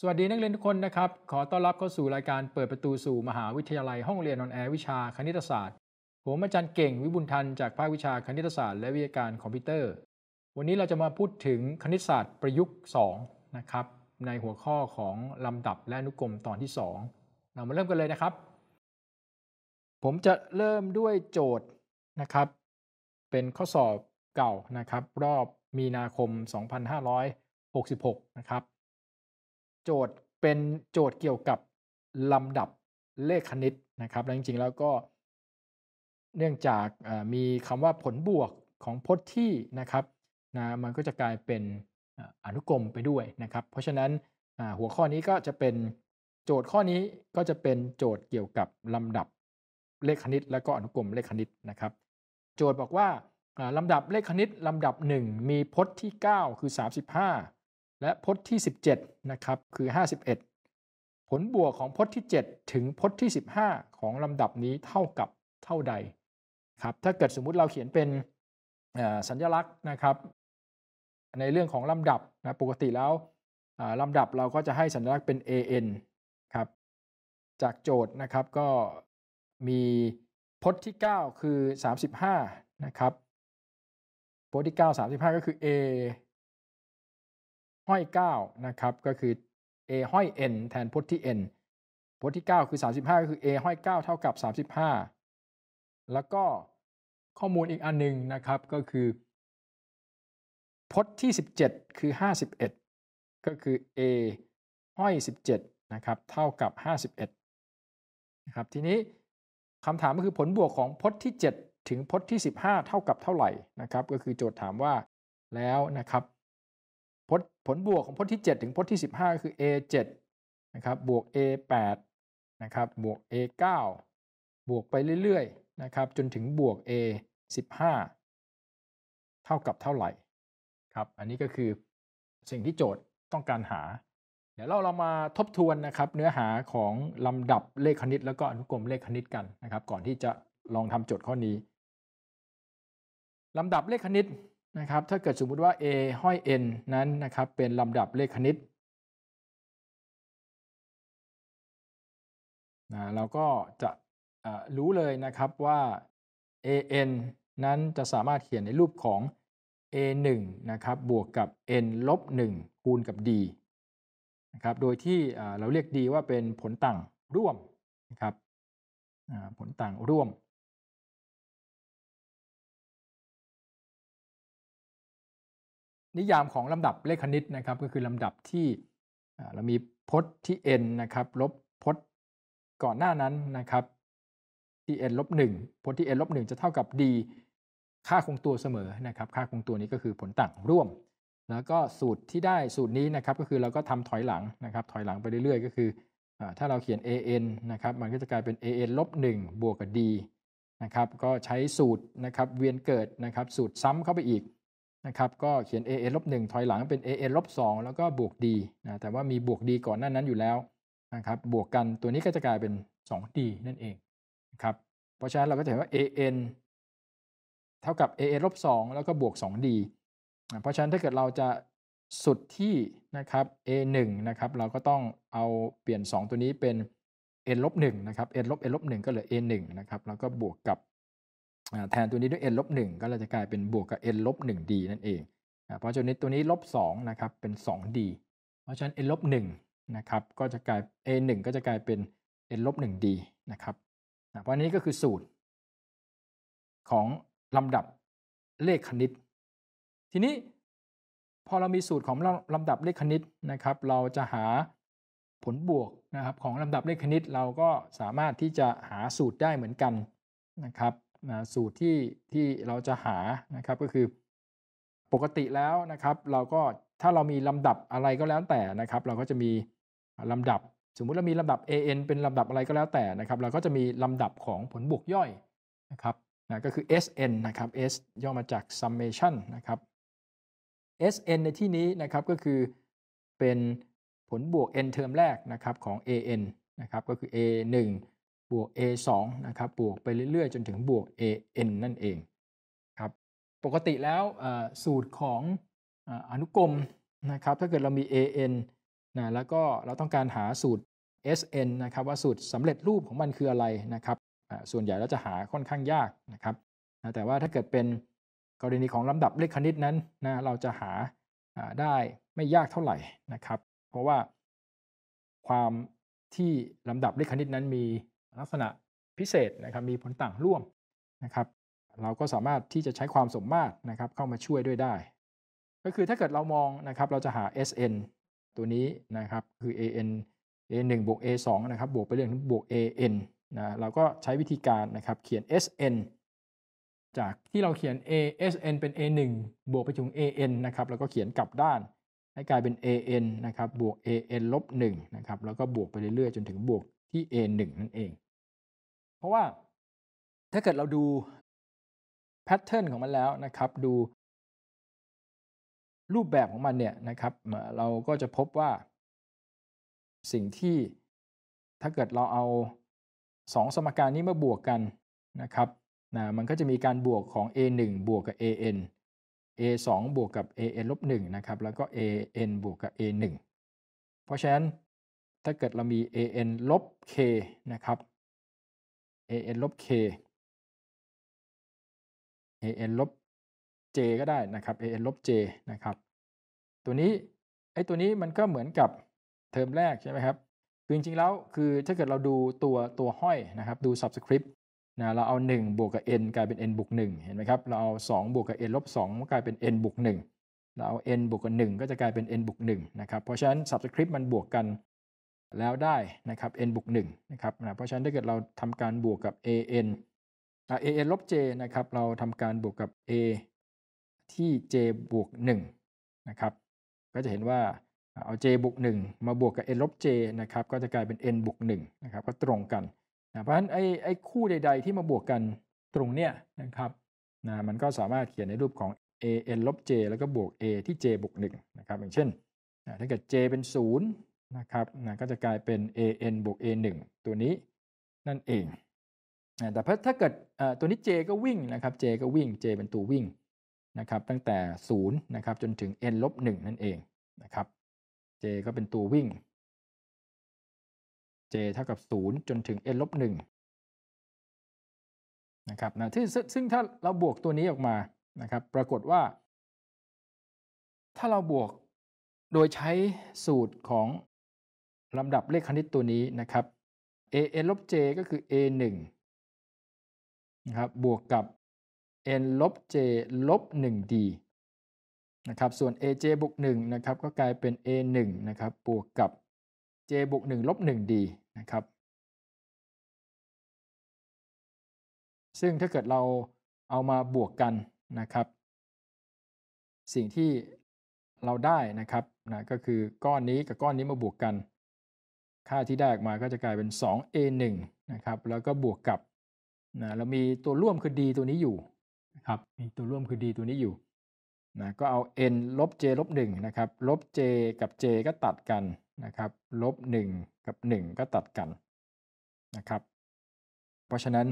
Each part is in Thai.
สวัสดีนักเรียนทุกคนนะครับ ขอต้อนรับเข้าสู่รายการเปิดประตูสู่มหาวิทยาลัยห้องเรียนนอนแอร์วิชาคณิตศาสตร์ ผมอาจารย์เก่งวิบุญทันจากภาควิชาคณิตศาสตร์และวิทยาการคอมพิวเตอร์ วันนี้เราจะมาพูดถึงคณิตศาสตร์ประยุกต์ 2 นะครับ ในหัวข้อของลำดับและนุกรมตอนที่ 2 เรามาเริ่มกันเลยนะครับ ผมจะเริ่มด้วยโจทย์นะครับ เป็นข้อสอบเก่านะครับ รอบมีนาคม 2566 นะครับโจทย์เป็นโจทย์เกี่ยวกับ ลำดับเลขคณิตนะครับและจริงๆแล้วก็ เนื่องจากมีคำว่าผลบวกของพจน์ที่นะครับนะมันก็จะกลายเป็นอนุกรมไปด้วยนะครับ เพราะฉะนั้นหัวข้อนี้ก็จะเป็นโจทย์ข้อนี้ก็จะเป็นโจทย์เกี่ยวกับ ลำดับเลขคณิตและก็อนุกรมเลขคณิตนะครับ โจทย์บอกว่าลำดับเลขคณิตลำดับ 1 มีพจน์ที่ 9 คือ 35และพจน์ที่ 17นะครับ คือ 51 ผลบวกของพจน์ที่ 7 ถึงพจน์ที่ 15 ของลำดับนี้เท่ากับเท่าใดครับ ถ้าเกิดสมมุติเราเขียนเป็นสัญลักษณ์นะครับ ในเรื่องของลำดับนะปกติแล้วลำดับเราก็จะให้สัญลักษณ์เป็น an ครับ จากโจทย์นะครับก็มีพจน์ที่ 9 คือ 35นะครับพจน์ที่ 9 35 ก็คือ a ห้อย9นะครับก็คือ a ห้อย n แทนพจน์ที่ n พจน์ที่9คือ35ก็คือ a ห้อย9เท่ากับ35แล้วก็ข้อมูลอีกอันหนึ่งนะครับก็คือ พจน์ที่17คือ51ก็คือ a ห้อย17นะครับ เท่ากับ51นะครับ ทีนี้คำถามก็คือผลบวกของพจน์ที่7ถึงพจน์ที่15เท่ากับเท่าไหร่นะครับ ก็คือโจทย์ถามว่าแล้วนะครับผลบวกของพจน์ที่ 7 ถึงพจน์ที่ 15ก็คือ a 7นะครับ บวก a 8นะครับ บวก a 9บวกไปเรื่อยๆ นะครับ จนถึงบวก a 15เท่ากับเท่าไหร่ ครับ อันนี้ก็คือสิ่งที่โจทย์ต้องการหา เดี๋ยวเราเรามาทบทวนนะครับเนื้อหาของลำดับเลขคณิตแล้วก็อนุกรมเลขคณิตกันนะครับก่อนที่จะลองทำโจทย์ข้อนี้ ลำดับเลขคณิตนะครับถ้าเกิดสมมุติว่า A ห้อย n นั้นนะครับเป็นลำดับเลขคณิตนะเราก็จะรู้เลยนะครับว่า an นั้นจะสามารถเขียนในรูปของ a1 นะครับบวกกับ n ลบ1คูณกับ d นะครับโดยที่เราเรียก d ว่าเป็นผลต่างร่วมนะครับผลต่างร่วมนิยามของลำดับเลขคณิตนะครับก็คือลำดับที่เรามีพจน์ที่ n นะครับลบพจน์ก่อนหน้านั้นนะครับที่ n ลบ1พจน์ที่ n ลบ1จะเท่ากับ d ค่าคงตัวเสมอนะครับค่าคงตัวนี้ก็คือผลต่างร่วม แล้วก็สูตรที่ได้สูตรนี้นะครับก็คือเราก็ทำถอยหลังนะครับถอยหลังไปเรื่อยๆ ก็คือ ถ้าเราเขียน an นะครับมันก็จะกลายเป็น an ลบ1บวกกับ d นะครับก็ใช้สูตรนะครับเวียนเกิดนะครับสูตรซ้ำเข้าไปอีกนะครับก็เขียน AN ลบถอยหลังเป็น AN ลบแล้วก็บวก D นะแต่ว่ามีบวก D ก่อนหน้านั้นอยู่แล้วนะครับบวกกันตัวนี้ก็จะกลายเป็น 2D นั่นเองนะครับเพราะฉะนั้นเราก็จะเห็นว่า AN เท่ากับ AN ลบแล้วก็บวก 2D เพราะฉะนั้นถ้าเกิดเราจะสุดที่นะครับ A1 นะครับเราก็ต้องเอาเปลี่ยน 2 ตัวนี้เป็น n ลบนะครับ n ลบ n ลบ1ก็เหลือ a 1นะครับแล้วก็บวกกับแทนตัวนี้ด้วย n ลบ1ก็เราจะกลายเป็นบวกกับ n ลบ 1d นั่นเองเพราะฉะนั้นตัวนี้ลบ2นะครับเป็น 2d เพราะฉะนั้น n ลบ1นะครับก็จะกลาย a 1ก็จะกลายเป็น n ลบ 1d นะครับเพราะนี้ก็คือสูตร ของลำดับเลขคณิต ทีนี้พอเรามีสูตรของลำดับเลขคณิตนะครับ เราจะหาผลบวกนะครับ ของลำดับเลขคณิตเราก็สามารถที่จะหาสูตรได้เหมือนกันนะครับนะสูตรที่ที่เราจะหานะครับก็คือปกติแล้วนะครับเราก็ถ้าเรามีลำดับอะไรก็แล้วแต่นะครับ เราก็จะมีลำดับสมมุติเรามีลำดับ AN เป็นลำดับอะไรก็แล้วแต่นะครับเราก็จะมีลำดับของผลบวกย่อยนะครับนะก็คือ SN นะครับ S ย่อมาจาก summation นะครับ SN ในที่นี้นะครับก็คือเป็นผลบวก n เทอมแรกนะครับของ AN นะครับก็คือ A1 บวก a2 นะครับ บวกไปเรื่อย ๆ จนถึงบวก an นั่นเอง ครับ ปกติแล้วสูตรของอนุกรมนะครับ ถ้าเกิดเรามี an นะ แล้วก็เราต้องการหาสูตร sn นะครับว่าสูตรสำเร็จรูปของมันคืออะไรนะครับส่วนใหญ่เราจะหาค่อนข้างยากนะครับแต่ว่าถ้าเกิดเป็นกรณีของลำดับเลขคณิตนั้นนะ เราจะหาได้ไม่ยากเท่าไหร่นะครับ เพราะว่าความที่ลำดับเลขคณิตนั้นมีลักษณะพิเศษนะครับมีผลต่างร่วมนะครับเราก็สามารถที่จะใช้ความสมมาตรนะครับเข้ามาช่วยด้วยได้ ก็คือถ้าเกิดเรามองนะครับเราจะหา Sn ตัวนี้นะครับคือ an a1 บวก a2 นะครับบวกไปเรื่องบวก an นะเราก็ใช้วิธีการนะครับเขียน sn จากที่เราเขียน a sn เป็น a1 บวกไปถึง an นะครับแล้วก็เขียนกลับด้านให้กลายเป็น an นะครับบวก an ลบ1นะครับแล้วก็บวกไปเรื่อยๆ จนถึงบวกที่ a1 นั่นเองเพราะว่าถ้าเกิดเราดูแพทเทิร์นของมันแล้วนะครับ ดูรูปแบบของมันเนี่ยนะครับ เราก็จะพบว่าสิ่งที่ถ้าเกิดเราเอา 2 สมการนี้มาบวกกันนะครับนะมันก็จะมีการบวกของ a1 บวกกับ an a2 บวกกับ an ลบ1นะครับแล้วก็ an บวกกับ a1 เพราะฉะนั้นถ้าเกิดเรามี an ลบ k นะครับ an ลบ k an ลบ j ก็ได้นะครับ an ลบ j นะครับตัวนี้ไอ้ตัวนี้มันก็เหมือนกับเทอมแรกใช่ไหมครับคือจริง ๆแล้วคือถ้าเกิดเราดูตัวตัวห้อยนะครับดู subscript นะเราเอา1บวกกับ n กลายเป็น n บวก1เห็นไหมครับเราเอา2บวกกับ n ลบ2กลายเป็น n บวก1เราเอา n บวกกับ1ก็จะกลายเป็น n บวก1นะครับเพราะฉะนั้น subscript มันบวกกันแล้วได้นะครับ n บวก1นะครับนะเพราะฉะนั้นถ้าเกิดเราทำการบวกกับ an an ลบ j นะครับ เราทำการบวกกับ a ที่ j บวก1นะครับ ก็จะเห็นว่า เอา j บวก1 มาบวกกับ n ลบ j นะครับ ก็จะกลายเป็น n บวก1นะครับ ก็ตรงกันนะเพราะฉะนั้นไอ้ไอ้คู่ใด ๆ ที่มาบวกกันตรงเนี้ยนะครับนะมันก็สามารถเขียนในรูปของ a n ลบ j แล้วก็บวก a ที่ j บวก1นะครับ อย่างเช่น ถ้าเกิด j เป็น 0นะครับนะก็จะกลายเป็น an บวก a1 ตัวนี้นั่นเอง แต่ถ้าเกิดตัวนี้ j ก็วิ่งนะครับ j ก็วิ่ง j เป็นตัววิ่งนะครับตั้งแต่0นะครับจนถึง n ลบ1นั่นเองนะครับ j ก็เป็นตัววิ่ง j เท่ากับ0จนถึง n ลบ1นะครับนะซึ่งถ้าเราบวกตัวนี้ออกมานะครับ ปรากฏว่า ถ้าเราบวกโดยใช้สูตรของลำดับเลขคณิตตัวนี้นะครับ a n ลบ j ก็คือ a 1นะครับ บวกกับ n ลบ j ลบ 1d นะครับ ส่วน a j บวก1นะครับ ก็กลายเป็น a 1นะครับ บวกกับ j บวก1ลบ 1d นะครับ ซึ่งถ้าเกิดเราเอามาบวกกันนะครับ สิ่งที่เราได้นะครับนะก็คือก้อนนี้กับก้อนนี้มาบวกกันค่าที่ได้ออกมาก็จะกลายเป็น 2a1 นะครับ แล้วก็บวกกับนะเรามีตัวร่วมคือ d ตัวนี้อยู่ นะครับมีตัวร่วมคือ d ตัวนี้อยู่นะก็เอา n ลบ j ลบ1นะครับลบ j กับ j ก็ตัดกันนะครับลบ1กับ 1 ก็ตัดกันนะครับ เพราะฉะนั้น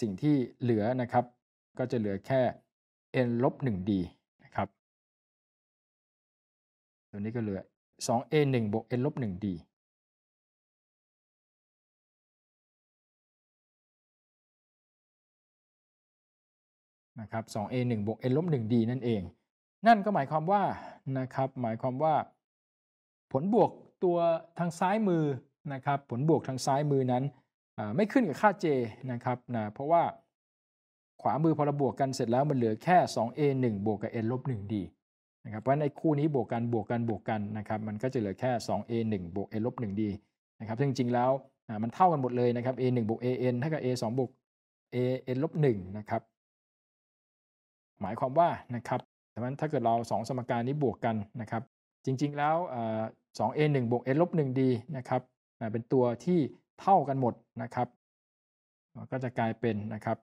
สิ่งที่เหลือนะครับ ก็จะเหลือแค่ n ลบ 1d นะครับตัวนี้ก็เหลือ 2a 1บวก n ลบ 1d นะครับ 2a 1บวก n ลบ 1d นั่นเอง นั่นก็หมายความว่า นะครับ หมายความว่า ผลบวกตัวทางซ้ายมือ นะครับ ผลบวกทางซ้ายมือนั้น ไม่ขึ้นกับค่า j นะครับนะเพราะว่า ขวามือพอเราบวกกันเสร็จแล้วมันเหลือแค่ 2a 1บวกกับ n ลบ 1d นะครับ เพราะในคู่นี้บวกกันบวกกันบวกกันนะครับ มันก็จะเหลือแค่ 2a 1บวก a ลบ1 d นะครับซึ่งจริงแล้วมันเท่ากันหมดเลยนะครับ a 1บวก a n เท่ากับ a 2บวก a n ลบ1นะครับ หมายความว่า นะครับดังนั้นถ้าเกิดเรา2 สมการนี้บวกกันนะครับ จริงๆแล้ว 2a 1บวก a ลบ1 d นะครับเป็นตัวที่เท่ากันหมดนะครับ ก็จะกลายเป็นนะครับ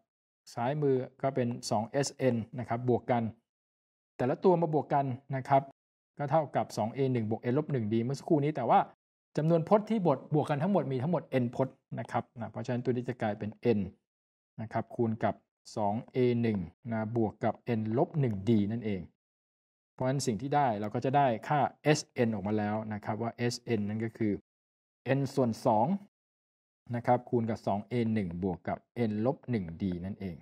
ซ้ายมือก็เป็น 2sn นะครับ บวกกันแต่ละตัวมาบวกกันนะครับ ก็เท่ากับ 2a 1บวก n ลบ 1d เมื่อสักครู่นี้แต่ว่าจำนวนพจน์ที่บดบวกกันทั้งหมดมีทั้งหมด n พจน์นะครับนะเพราะฉะนั้นตัวนี้จะกลายเป็น n นะครับคูณกับ 2a 1นะบวกกับ n ลบ 1d นั่นเอง เพราะฉะนั้นสิ่งที่ได้เราก็จะได้ค่า sn ออกมาแล้วนะครับว่า sn นั่นก็คือ n ส่วน2นะครับคูณกับ 2a 1บวกกับ n ลบ 1d นั่นเอง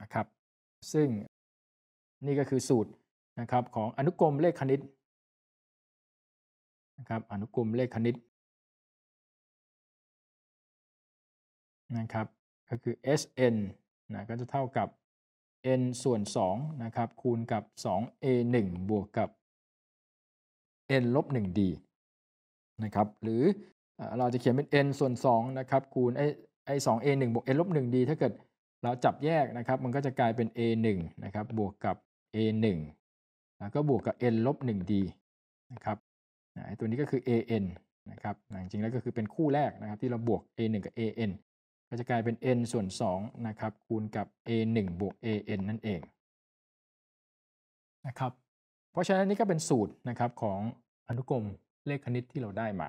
นะครับซึ่งนี่ก็คือสูตรนะครับของอนุกรมเลขคณิตนะครับอนุกรมเลขคณิตนะครับก็คือ Sn นะก็จะเท่ากับ n ส่วน2นะครับคูณกับ 2a1 บวกกับ n ลบ 1d นะครับหรือเราจะเขียนเป็น n ส่วน2นะครับคูณไอ้ไอ้ 2a1 บวก n ลบ 1d ถ้าเกิดเราจับแยกนะครับมันก็จะกลายเป็น a1 นะครับบวกกับ a 1แล้วก็บวกกับ n ลบ 1d นะครับไอตัวนี้ก็คือ an นะครับ จริงๆแล้วก็คือเป็นคู่แรกนะครับ ที่เราบวก a 1กับ an ก็จะกลายเป็น n ส่วน2นะครับคูณกับ a 1บวก an นั่นเองนะครับเพราะฉะนั้นนี่ก็เป็นสูตรนะครับของอนุกรมเลขคณิตที่เราได้มา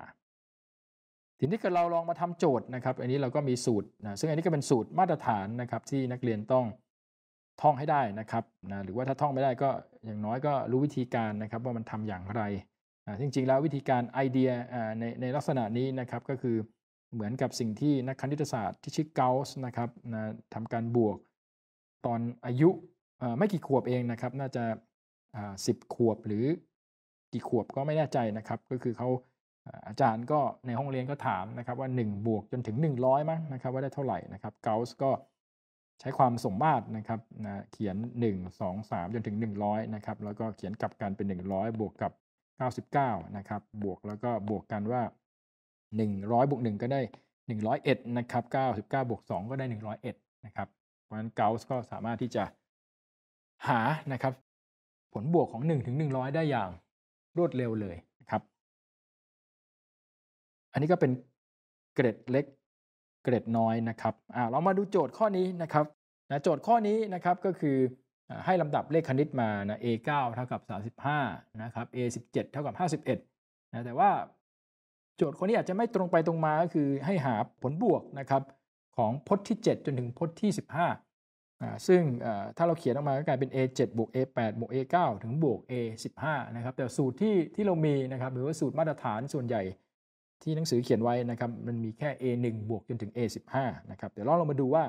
ทีนี้เราลองมาทำโจทย์นะครับ อันนี้เราก็มีสูตรนะซึ่งอันนี้ก็เป็นสูตรมาตรฐานนะครับที่นักเรียนต้องท่องให้ได้นะครับนะหรือว่าถ้าท่องไม่ได้ก็อย่างน้อยก็รู้วิธีการนะครับ ว่ามันทำอย่างไร จริงๆแล้ววิธีการไอเดียในในลักษณะนี้นะครับก็คือเหมือนกับสิ่งที่นักคณิตศาสตร์ที่ชื่อเกาส์นะครับนะทำการบวกตอนอายุไม่กี่ขวบเองนะครับ น่าจะสิบขวบหรือกี่ขวบก็ไม่แน่ใจนะครับก็คือเขาอาจารย์ก็ในห้องเรียนก็ถามนะครับว่า 1 บวกจนถึง100มั้งนะครับว่าได้เท่าไหร่นะครับเกาส์ก็ใช้ความสมมาตรนะครับนะเขียน 1 2 3 จนถึง 100นะครับ แล้วก็เขียนกลับกันเป็น 100 บวกกับ 99นะครับ บวกแล้วก็บวกกันว่า 100บวก1ก็ได้ 101นะครับ99บวก2ก็ได้ 101นะครับ เพราะฉะนั้นเกาส์ก็สามารถที่จะหานะครับ ผลบวกของ 1 ถึง 100 ได้อย่างรวดเร็วเลยนะครับ อันนี้ก็เป็นเกรดเล็กเกรดน้อยนะครับ อ่าเรามาดูโจทย์ข้อนี้นะครับนะโจทย์ข้อนี้นะครับก็คือให้ลำดับเลขคณิตมานะ a9 เท่ากับ35 นะครับ a17 เท่ากับ51 นะ แต่ว่า โจทย์ข้อนี้อาจจะไม่ตรงไปตรงมา ก็คือให้หาผลบวกนะครับ ของพจน์ที่ 7 จนถึงพจน์ที่ 15อ่าซึ่งถ้าเราเขียนออกมาก็กลายเป็น a7 บวก a8 บวก a9 ถึงบวก a15 นะครับ แต่สูตรที่ที่เรามีนะครับ หรือว่าสูตรมาตรฐานส่วนใหญ่ที่หนังสือเขียนไว้นะครับ มันมีแค่ A1 บวกจนถึง A15 นะครับเดี๋ยวเรามาดูว่า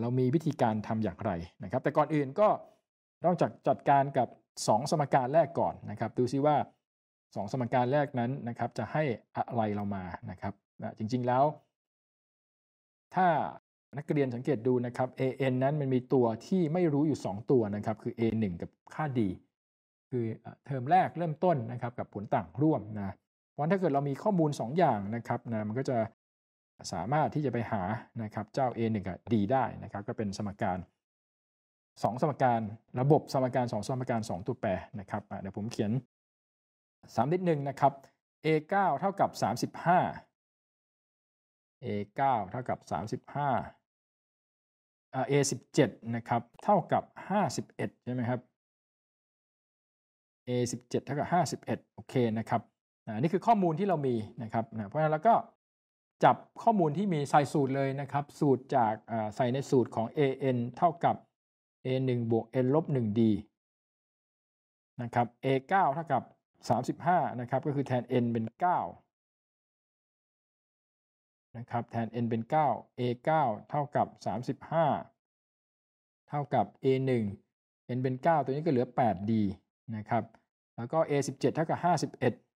เรามีวิธีการทำอย่างไรนะครับ แต่ก่อนอื่นก็ต้องจัดจัดการกับ 2 สมการแรกก่อนนะครับ ดูซิว่า 2 สมการแรกนั้นนะครับ จะให้อะไรเรามานะครับจริง ๆแล้ว ถ้านักเรียนสังเกตดูนะครับ an นั้นมันมีตัวที่ไม่รู้อยู่ 2 ตัวนะครับ คือ a 1กับค่า d คือเทอมแรกเริ่มต้นนะครับ กับผลต่างร่วมนะวันถ้าเกิดเรามีข้อมูล 2 อย่างนะครับนะมันก็จะสามารถที่จะไปหานะครับเจ้า A 1กับ D ได้นะครับ ก็เป็นสมการ 2 สมการระบบสมการ 2 สมการ 2ตัวแปรนะครับเดี๋ยวผมเขียน3นิดนึ่งนะครับ A 9เท่ากับ35 A 9เท่ากับ35อ่า A 17นะครับ เท่ากับ51ใช่ไหมครับ A 17เท่ากับ51โอเคนะครับนี่คือข้อมูลที่เรามีนะครับนะเพราะฉะนั้นเราก็จับข้อมูลที่มีใส่สูตรเลยนะครับ สูตรจากใส่ในสูตรของ an เท่ากับ a 1บวก n ลบ 1d นะครับ a 9เท่ากับ35นะครับก็คือแทน n เป็น9นะครับแทน n เป็น 9 a 9เท่ากับ35เท่ากับ a 1 n เป็น 9 ตัวนี้ก็เหลือ 8d นะครับ แล้วก็ a 17เท่ากับ51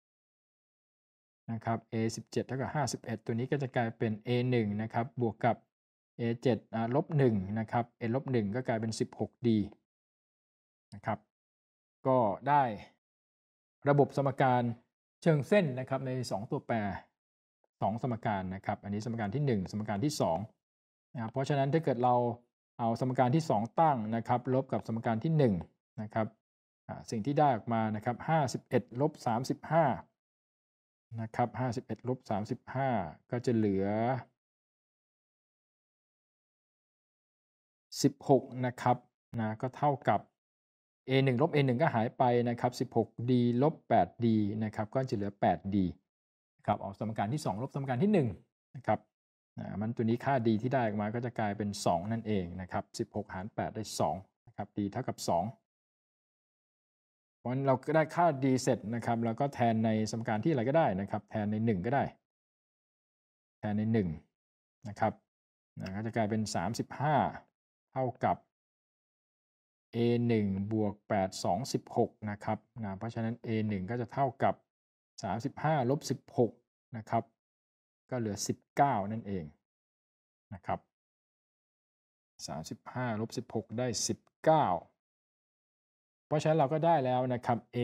นะครับ a 17เท่ากับ51 ตัวนี้ก็จะกลายเป็น a 1นะครับ บวกกับ a 7ลบ1นะครับ a ลบ1ก็กลายเป็น 16d นะครับ ก็ได้ระบบสมการเชิงเส้นนะครับ ใน 2 ตัวแปร 2 สมการนะครับ อันนี้สมการที่ 1 สมการที่2นะเพราะฉะนั้นถ้าเกิดเราเอาสมการที่ 2 ตั้งนะครับ ลบกับสมการที่1นะครับ สิ่งที่ได้ออกมานะครับ51ลบ35นะครับห้าสิบเอ็ดลบสามสิบห้าก็จะเหลือสิบหกนะครับนะก็เท่ากับ a 1ลบ a 1ก็หายไปนะครับสิบหกดีลบแปดดีนะครับก็จะเหลือแปดดีครับออกสมการที่สองลบสมการที่หนึ่งนะครับมันตัวนี้ค่าดีที่ได้ออกมาก็จะกลายเป็น 2 นั่นเองนะครับ16 หาร 8 ได้2นะครับดีเท่ากับ 2เพราะฉะนั้นเราก็ได้ค่า d เสร็จนะครับแล้วก็แทนในสมการที่อะไรก็ได้นะครับ แทนใน1ก็ได้ แทนใน1นะครับนะก็จะกลายเป็น 35 เท่ากับ a 1บวก8 2 16นะครับนะเพราะฉะนั้น a 1ก็จะเท่ากับ 35ลบ16นะครับ ก็เหลือ 19 นั่นเองนะครับ35ลบ16 ได้ 19ราะฉะนั้นเราก็ได้แล้วนะครับ a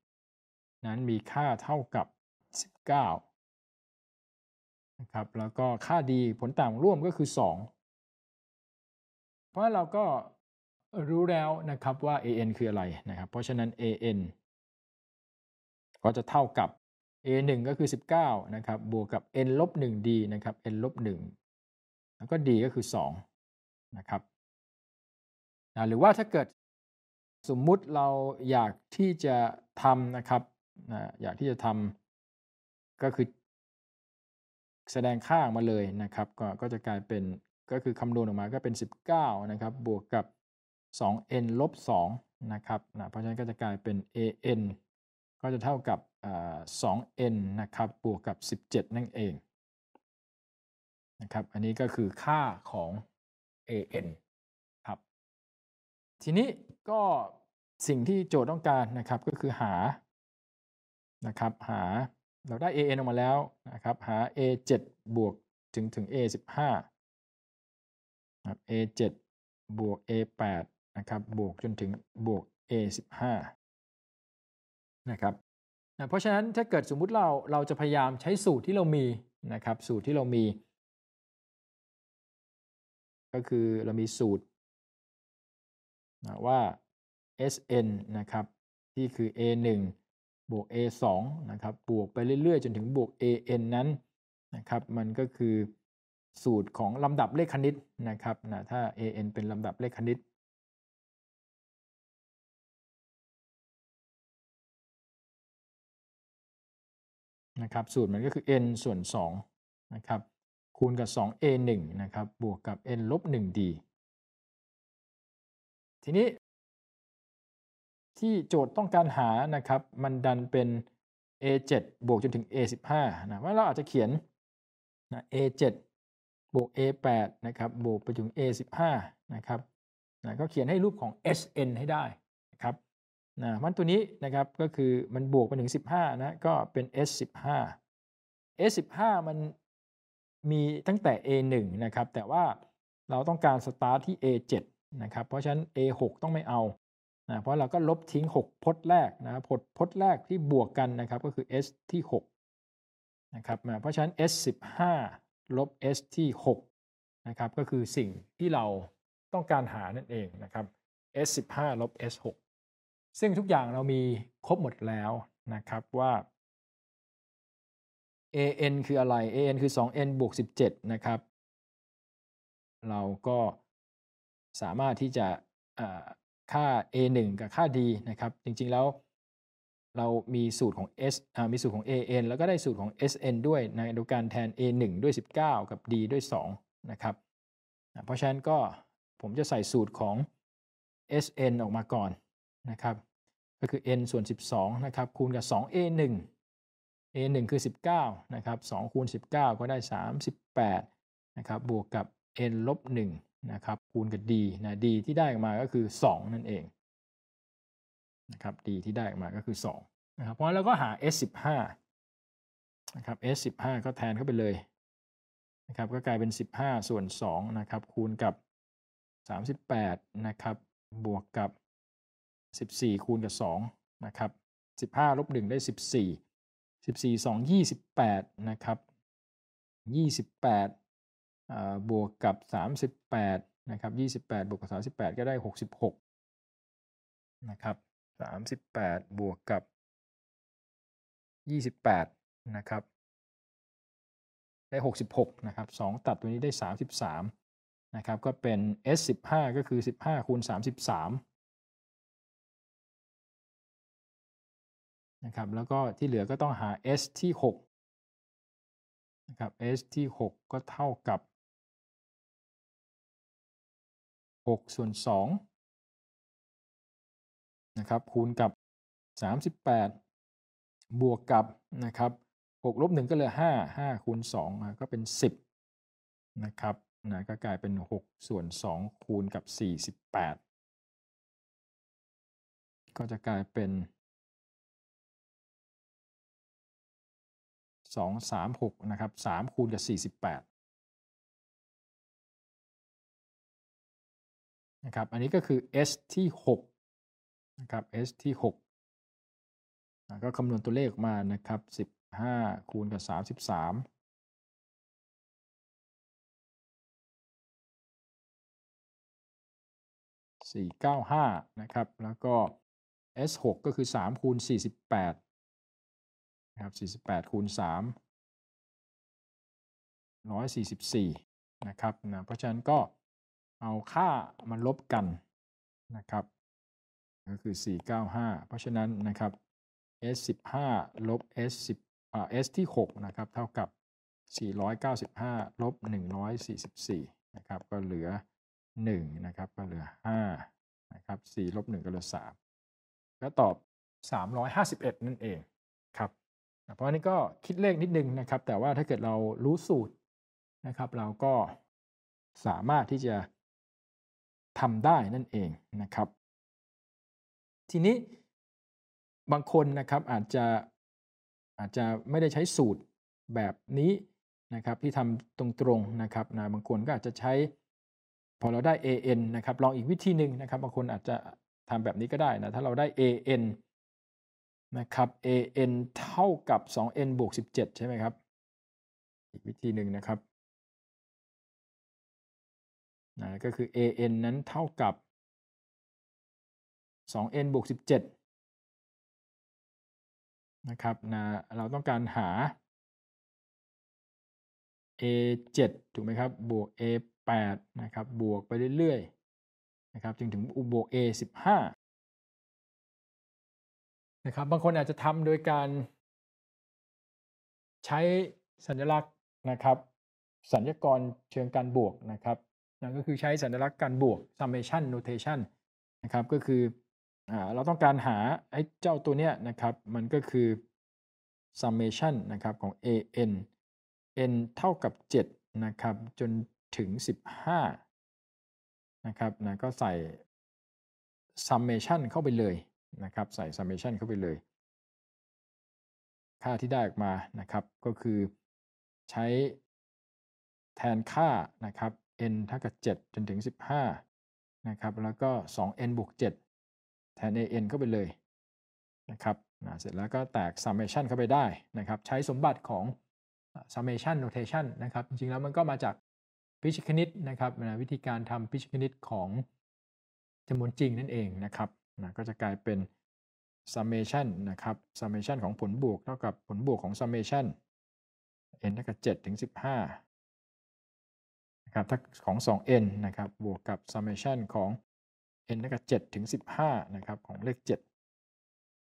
1นั้นมีค่าเท่ากับ 19นะครับแล้วก็ค่า d ผลต่างร่วมก็คือ 2 เพราะเราก็รู้แล้วนะครับว่า an คืออะไรนะครับเพราะฉะนั้น an ก็จะเท่ากับ a 1ก็คือ 19นะครับบวกกับ n ลบ 1d นะครับ n ลบ1แล้วก็ d ก็คือ2นะครับหรือว่าถ้าเกิดสมมุติเราอยากที่จะทำนะครับนะอยากที่จะทำก็คือแสดงค่ามาเลยนะครับ ก็ก็จะกลายเป็น ก็คือคำนวณออกมาก็เป็น 19นะครับ บวกกับ 2n ลบ2นะครับนะเพราะฉะนั้นก็จะกลายเป็น an ก็จะเท่ากับ 2n นะครับบวกกับ 17 นั่นเอง นะครับ อันนี้ก็คือค่าของ an ครับ ทีนี้ก็สิ่งที่โจทย์ต้องการนะครับ ก็คือหานะครับหาเราได้ AN ออกมาแล้วนะครับหา A7 บวกถึงถึง A15 นะครับ A7 บวก A8 นะครับบวกจนถึงบวก A15 นะครับนะเพราะฉะนั้นถ้าเกิดสมมุติเราเราจะพยายามใช้สูตรที่เรามีนะครับสูตรที่เรามีก็คือเรามีสูตรนะว่า Sn นะครับ ที่คือ a1 บวก a2 นะครับ บวกไปเรื่อยๆจนถึงบวก an นั้นนะครับมันก็คือสูตรของลำดับเลขคณิตนะครับนะถ้า an เป็นลำดับเลขคณิตนะครับสูตรมันก็คือ n ส่วน2นะครับคูณกับ 2a1 นะครับบวกกับ n ลบ 1d ทีนี้ที่โจทย์ต้องการหานะครับ มันดันเป็น a7 บวกจนถึง a15 นะว่าเราอาจจะเขียนนะ a7 บวก a8 นะครับ บวกไปถึง a15 นะครับนะก็เขียนให้รูปของ sn ให้ได้นะครับ นะมันตัวนี้นะครับก็คือมันบวกไปถึง15นะก็เป็น s15 s15 มันมีตั้งแต่ a1 นะครับ แต่ว่าเราต้องการสตาร์ทที่ a7 นะครับ เพราะฉะนั้น a6 ต้องไม่เอา นะ เพราะเราก็ลบทิ้ง 6พจน์แรกนะครับพจน์พจน์แรกที่บวกกันนะครับ ก็คือ s ที่6นะครับ เพราะฉะนั้น s15 ลบ s ที่6นะครับ ก็คือสิ่งที่เราต้องการหานั่นเองนะครับ s15 ลบ s6 ซึ่งทุกอย่างเรามีครบหมดแล้วนะครับว่า an คืออะไร an คือ 2n บวก17นะครับ เราก็สามารถที่จะค่า A1 กับค่า D นะครับ จริงๆ แล้ว เรามีสูตรของ S อมีสูตรของ AN แล้วก็ได้สูตรของ SN ด้วย ในโดยการแทน A1 ด้วย 19 กับ D ด้วย2นะครับ เพราะฉะนั้นก็ผมจะใส่สูตรของ SN ออกมาก่อนนะครับก็คือ n ส่วน 12นะครับคูณกับ 2a1 a1 คือ 19นะครับ2คูณ 19 ก็ได้ 38นะครับบวกกับ n ลบนะครับคูณกับ d นะ d ที่ได้ออกมาก็คือ 2 นั่นเองนะครับ d ที่ได้ออกมาก็คือ2นะครับเพราะแล้วก็หา s 15นะครับ s 15ก็แทนเข้าไปเลยนะครับก็กลายเป็น 15ส่วน2นะครับ คูณกับ 38นะครับ บวกกับ 14คูณกับ2นะครับ15ลบ1ได้ 14 14 2 28 นะครับ 28บวกกับ 38 นะครับ 28บวกกับ38 ก็ได้ 66 นะครับ 38บวกกับ 28 นะครับ ได้ 66 นะครับ 2 ตัดตัวนี้ได้ 33 นะครับ ก็เป็น S 15ก็คือ 15คูณ33นะครับ แล้วก็ที่เหลือก็ต้องหา S ที่6นะครับ s ที่6ก็เท่ากับ6ส่วน2นะครับคูณกับ 38 บวกกับนะครับ6ลบ1ก็เหลือ5 5คูณ2ก็เป็น 10นะครับนะก็กลายเป็น 6 ส่วน 2 คูณกับ48 ก็จะกลายเป็น 2 3 6 นะครับ3คูณกับ48ะครับ อันนี้ก็คือ s ที่6นะครับ s ที่6ก็คำนวณตัวเลขมานะครับ 15คูณกับ33สี่เก้าห้านะครับ แล้วก็ S หกก็คือสามคูณสี่สิบแปด นะครับสี่สิบแปดคูณสามร้อยสี่สิบสี่นะครับ นะ เพราะฉะนั้นก็เอาค่ามันลบกันนะครับ ก็คือ 495 เพราะฉะนั้นนะครับ s 15ลบ s 10อ่า s ที่6นะครับ เท่ากับ 495 ลบ 144 นะครับ ก็เหลือ1นะครับก็เหลือ5นะครับ4ลบ1ก็เหลือ3ก็ตอบ 351 นั่นเองครับ เพราะนี้ก็คิดเลขนิดนึงนะครับ แต่ว่าถ้าเกิดเรารู้สูตรนะครับ เราก็สามารถที่จะทำได้นั่นเองนะครับ ทีนี้บางคนนะครับอาจจะอาจจะไม่ได้ใช้สูตรแบบนี้นะครับ ที่ทำตรงๆนะครับนะบางคนก็อาจจะใช้ พอเราได้ AN นะครับ ลองอีกวิธีหนึ่งนะครับบางคนอาจจะทำแบบนี้ก็ได้นะ ถ้าเราได้ AN นะครับ AN เท่ากับ 2N บวก17ใช่ไหมครับอีกวิธีหนึ่งนะครับนะก็คือ an นั้นเท่ากับ 2n บวก17นะครับนะเราต้องการหา a 7ถูกไหมครับ บวก a 8นะครับ บวกไปเรื่อยๆ นะครับจึงถึงบวก a 15นะครับ บางคนอาจจะทำโดยการใช้สัญลักษณ์นะครับ สัญญกรเชิงการบวกนะครับนะก็คือใช้สัญลักษณ์การบวก summation notation นะครับ ก็คือเราต้องการหาไอ้เจ้าตัวเนี้ยนะครับ มันก็คือ summation นะครับของ an n เท่ากับ7นะครับ จนถึง 15นะครับนะก็ใส่ summation เข้าไปเลยนะครับ ใส่ summation เข้าไปเลย ค่าที่ได้ออกมานะครับ ก็คือใช้แทนค่านะครับ n เท่ากับ7จนถึง 15นะครับแล้วก็ 2n บวก7 แทน an เข้าไปเลยนะครับเสร็จแล้วก็แตก summation เข้าไปได้นะครับใช้สมบัติของ summation notation นะครับจริงๆ แล้วมันก็มาจากพิชคณิตนะครับนะวิธีการทำพิชคณิตของจำนวนจริงนั่นเองนะครับนะก็จะกลายเป็น summation นะครับ summation ของผลบวกเท่ากับผลบวกของ summation n เท่ากับ7ถึง 15นะครับถ้าของ 2n นะครับ บวกกับ summation ของ n เท่ากับ7ถึง 15 นะครับ ของเลข 7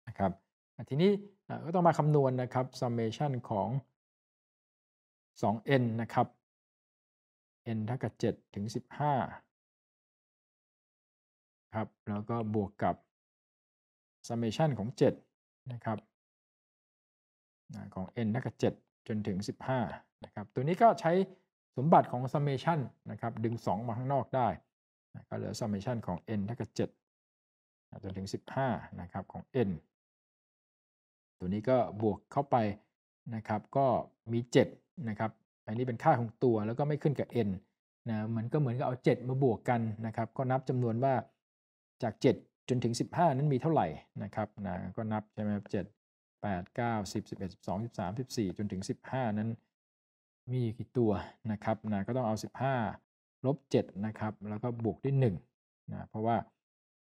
นะครับ ทีนี้ก็ต้องมาคำนวณนะครับ summation ของ 2n นะครับ n เท่ากับ7ถึง 15 ครับ แล้วก็บวกกับ summation ของ 7 นะครับของ n เท่ากับ7จนถึง 15 นะครับ ตัวนี้ก็ใช้สมบัติของ summation นะครับ ดึง 2 มาข้างนอกได้ ก็เหลือ summation ของ n เท่ากับ7จนถึง 15นะครับของ n ตัวนี้ก็บวกเข้าไปนะครับ ก็มี 7 นะครับ อันนี้เป็นค่าของตัวแล้วก็ไม่ขึ้นกับ n นะมันก็เหมือนกับเอา 7 มาบวกกันนะครับ ก็นับจำนวนว่าจาก 7 จนถึง 15 นั้นมีเท่าไหร่นะครับนะก็นับใช่ไหมาสิบ7 8 9 10 11 12 13 14 จนถึง 15 นั้นมีกี่ตัวนะครับนะก็ต้องเอา 15ลบ7นะครับ แล้วก็บวกด้วย1นะเพราะว่า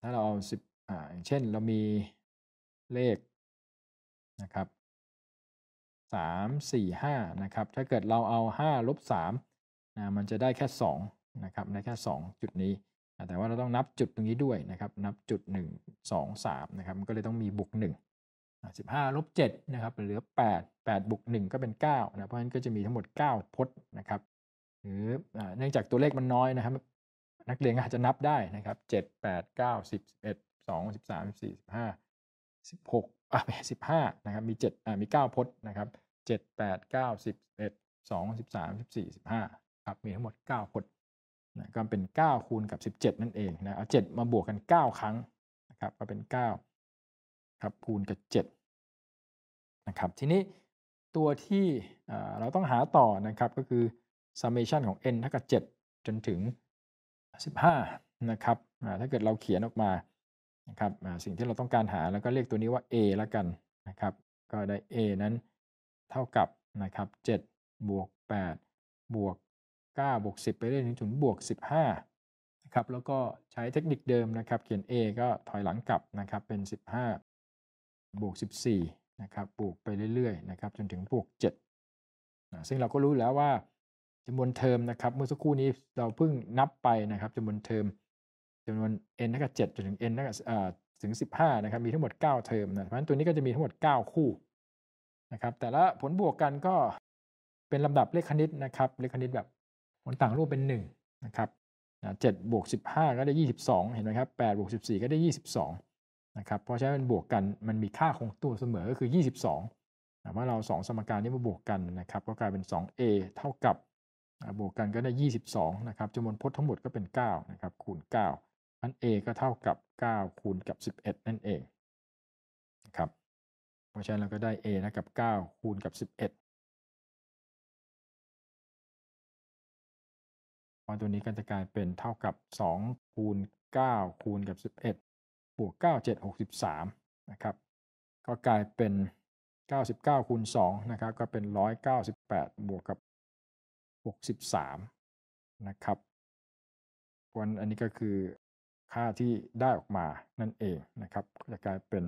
ถ้าเราเอา10อ่าอย่างเช่นเรามีเลขนะครับ3 4 5นะครับ ถ้าเกิดเราเอา5ลบ3นะมันจะได้แค่2นะครับได้แค่ 2 จุดนี้ แต่ว่าเราต้องนับจุดตรงนี้ด้วยนะครับ นับจุด 1 2 3นะครับมันก็เลยต้องมีบวก1สิบห้าลบเจ็ดนะครับเหลือแปดแปดบวกหนึ่งก็เป็นเก้านะเพราะฉะนั้นก็จะมีทั้งหมดเก้าพจน์นะครับหรือเนื่องจากตัวเลขมันน้อยนะครับ นักเรียนอาจจะนับได้นะครับเจ็ดแปดเก้าสิบสิบเอ็ดสองสิบสามสี่สิบห้าสิบหกอ่าไม่สิบห้านะครับ มีเจ็ดอ่ามีเก้าพจน์นะครับเจ็ดแปดเก้าสิบเอ็ดสองสิบสามสิบสี่สิบห้าครับมีทั้งหมดเก้าพจน์นะก็เป็นเก้าคูณกับสิบเจ็ดนั่นเองนะเอาเจ็ดมาบวกกันเก้าครั้งนะครับ ก็เป็นเก้าครับคูณกับ7นะครับทีนี้ตัวที่เราต้องหาต่อนะครับ ก็คือ summation ของ n เท่ากับ 7 จนถึง 15นะครับถ้าเกิดเราเขียนออกมานะครับสิ่งที่เราต้องการหาแล้วก็เรียกตัวนี้ว่า a แล้วกันนะครับก็ได้ a นั้นเท่ากับนะครับ7บวก 8 บวก9บวก 10 ไปเรื่อยถึงบวก 15นะครับแล้วก็ใช้เทคนิคเดิมนะครับ เขียน a ก็ถอยหลังกลับนะครับเป็น 15บวก 14นะครับบวกไปเรื่อยๆนะครับจนถึงบวก7นะซึ่งเราก็รู้แล้วว่าจำนวนเทอมนะครับเมื่อสักครู่นี้เราเพิ่งนับไปนะครับจำนวนเทอมจำนวน n นท่ากับ7จนถึง n นท่ากับถึง 15นะครับมีทั้งหมด 9 เทอมนะเพราะฉะนั้นตัวนี้ก็จะมีทั้งหมด 9 คู่นะครับแต่ละผลบวกกันก็เป็นลำดับเลขคณิตนะครับ เลขคณิตแบบผลต่างรูปเป็น1นะครับเจ็ดบวกสิบห้าก็ได้ยี่สิบสองเห็นไหมครับแปดบวกสิบสี่ก็ได้ยี่สิบสองนะครับเพราะฉะนั้นบวกกัน มันมีค่าคงตัวเสมอก็คือ 22สต่ว่าเรา 2 สมการนี้มาบวกกันนะครับก็กลายเป็น 2a เท่ากับบวกกันก็ได้ 22นะครับจำนวนพจน์ทั้งหมดก็เป็น9นะครับคูณ9อัน a ก็เท่ากับ9คูณกับ11นั่นเองนะครับเพราะฉะนั้นเราก็ได้ a นะกับ9คูณกับ11ตัวนี้ก็จะกลายเป็นเท่ากับ2คูณ9คูณกับ11บวก 9763นะครับก็กลายเป็น 99คูณ2นะครับก็เป็น 198 บวกกับ63นะครับวันอันนี้ก็คือค่าที่ได้ออกมานั่นเองนะครับจะกลายเป็น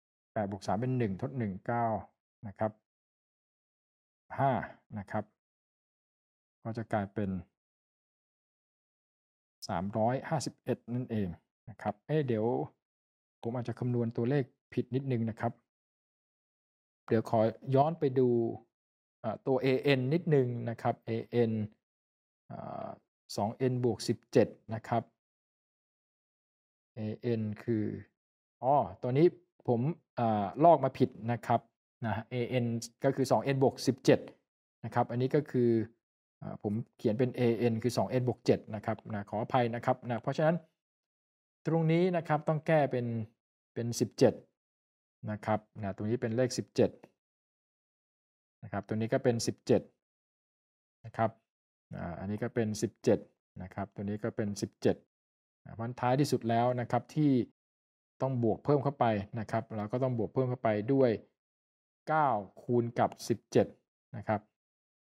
8บวก3เป็น 1 ทด 1 9นะครับ5นะครับก็จะกลายเป็น 351 นั่นเองนะครับ เอ๊ะเดี๋ยวผมอาจจะคำนวณตัวเลขผิดนิดนึงนะครับ เดี๋ยวขอย้อนไปดูตัว an นิดนึงนะครับ an 2n บวก17นะครับ an คือ อ๋อ ตัวนี้ผมลอกมาผิดนะครับนะ an ก็คือ 2n บวก17นะครับ อันนี้ก็คือผมเขียนเป็น an คือ 2n บวก7นะครับนะขออภัยนะครับนะเพราะฉะนั้นตรงนี้นะครับต้องแก้เป็นเป็น17นะครับนะตรงนี้เป็นเลข17นะครับตรงนี้ก็เป็น 17นะครับอันนี้ก็เป็น17นะครับ ตัวนี้ก็เป็น17วันท้ายที่สุดแล้วนะครับที่ต้องบวกเพิ่มเข้าไปนะครับ เราก็ต้องบวกเพิ่มเข้าไปด้วย9คูณกับ17นะครับ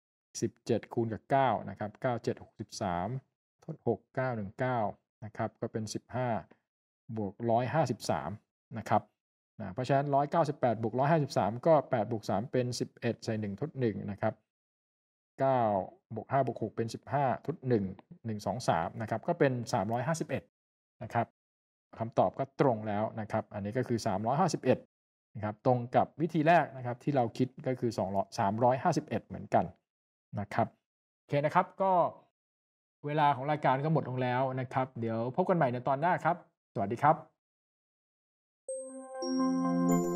17คูณกับ9นะครับ97 63ทด6 919นะครับก็เป็น 15บวก153 นะครับนะเพราะฉะนั้น 198บวก153 ก็8บวก3เป็น 11 ใส่ 1ทด1นะครับ9บวก5บวก6เป็น 15ทด1 1 2 3นะครับก็เป็น 351 นะครับคำตอบก็ตรงแล้วนะครับ อันนี้ก็คือ 351นะครับตรงกับวิธีแรกนะครับ ที่เราคิดก็คือ2 351 เหมือนกันนะครับโอเคนะครับก็เวลาของรายการก็หมดลงแล้วนะครับ เดี๋ยวพบกันใหม่ในตอนหน้าครับ สวัสดีครับ thank you